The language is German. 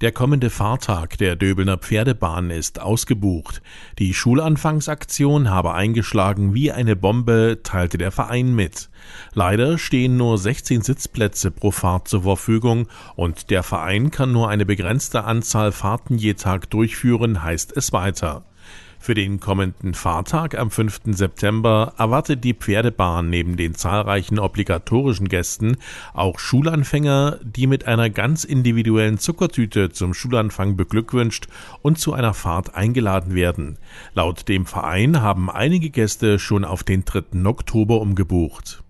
Der kommende Fahrtag der Döbelner Pferdebahn ist ausgebucht. Die Schulanfangsaktion habe eingeschlagen wie eine Bombe, teilte der Verein mit. Leider stehen nur 16 Sitzplätze pro Fahrt zur Verfügung und der Verein kann nur eine begrenzte Anzahl Fahrten je Tag durchführen, heißt es weiter. Für den kommenden Fahrtag am 5. September erwartet die Pferdebahn neben den zahlreichen obligatorischen Gästen auch Schulanfänger, die mit einer ganz individuellen Zuckertüte zum Schulanfang beglückwünscht und zu einer Fahrt eingeladen werden. Laut dem Verein haben einige Gäste schon auf den 3. Oktober umgebucht.